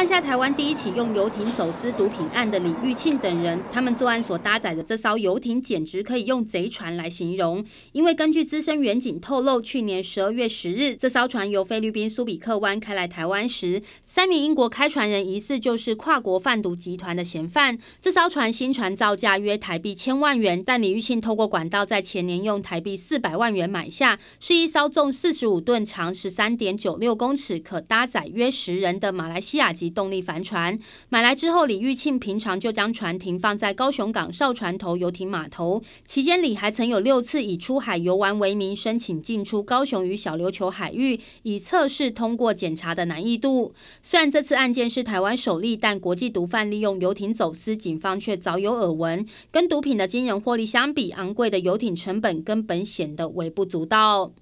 犯下台湾第一起用游艇走私毒品案的李玉庆等人，他们作案所搭载的这艘游艇简直可以用“贼船”来形容。因为根据资深警透露，去年十二月十日，这艘船由菲律宾苏比克湾开来台湾时，三名英国开船人疑似就是跨国贩毒集团的嫌犯。这艘船新船造价约台币千万元，但李玉庆透过管道在前年用台币四百万元买下，是一艘重四十五吨、长十三点九六公尺、可搭载约十人的马来西亚籍。动力帆船买来之后，李玉庆平常就将船停放在高雄港少船头游艇码头。期间里还曾有六次以出海游玩为名申请进出高雄与小琉球海域，以测试通过检查的难易度。虽然这次案件是台湾首例，但国际毒贩利用游艇走私，警方却早有耳闻。跟毒品的惊人获利相比，昂贵的游艇成本根本显得微不足道。